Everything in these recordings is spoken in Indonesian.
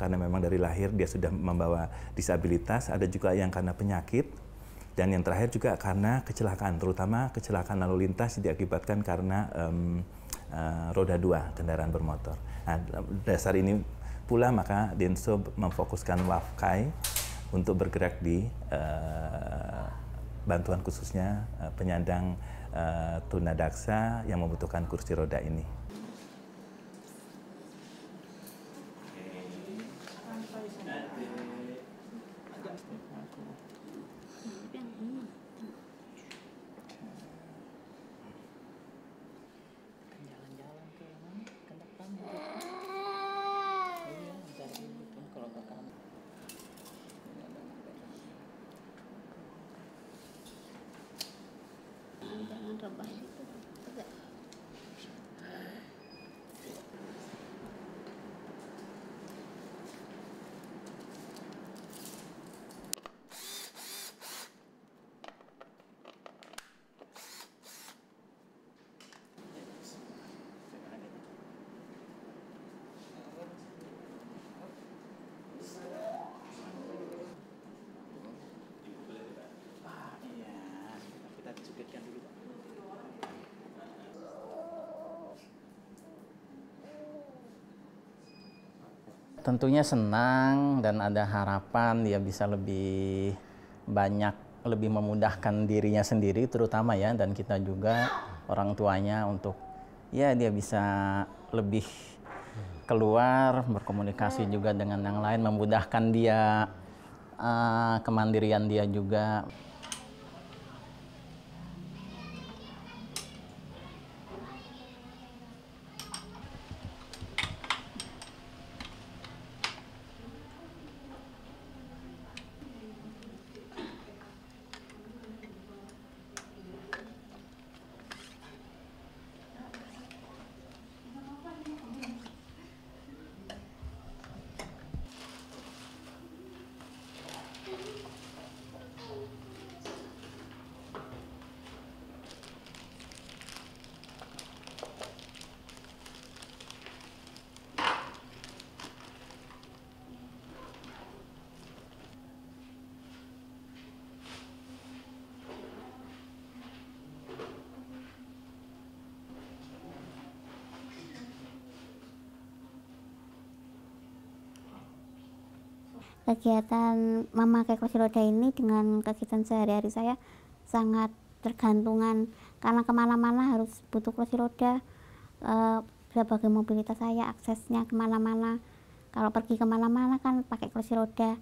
karena memang dari lahir dia sudah membawa disabilitas, ada juga yang karena penyakit, dan yang terakhir juga karena kecelakaan, terutama kecelakaan lalu lintas diakibatkan karena um, uh, roda dua kendaraan bermotor. Nah, dasar ini pula maka Denso memfokuskan Wafkai untuk bergerak di uh, bantuan khususnya uh, penyandang uh, tunadaksa yang membutuhkan kursi roda ini. Tentunya senang dan ada harapan dia bisa lebih banyak lebih memudahkan dirinya sendiri terutama ya dan kita juga orang tuanya untuk ya dia bisa lebih keluar berkomunikasi juga dengan yang lain memudahkan dia uh, kemandirian dia juga kegiatan memakai kursi roda ini dengan kegiatan sehari-hari saya sangat tergantungan karena kemana-mana harus butuh kursi roda e, eh, sebagai mobilitas saya aksesnya kemana-mana kalau pergi kemana-mana kan pakai kursi roda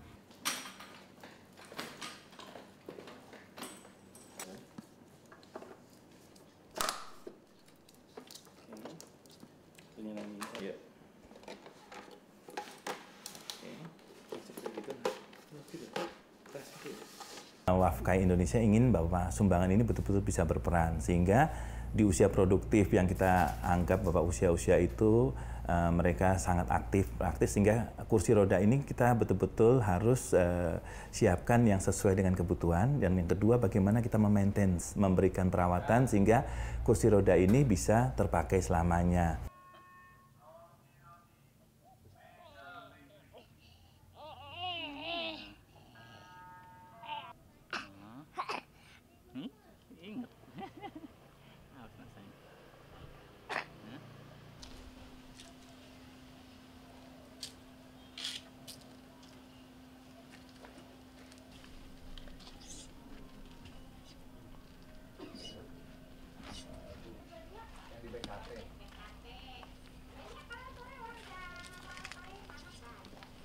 Wafkai Indonesia ingin bahwa sumbangan ini betul-betul bisa berperan sehingga di usia produktif yang kita anggap bahwa usia-usia itu uh, mereka sangat aktif aktif sehingga kursi roda ini kita betul-betul harus uh, siapkan yang sesuai dengan kebutuhan dan yang kedua bagaimana kita memaintain memberikan perawatan sehingga kursi roda ini bisa terpakai selamanya.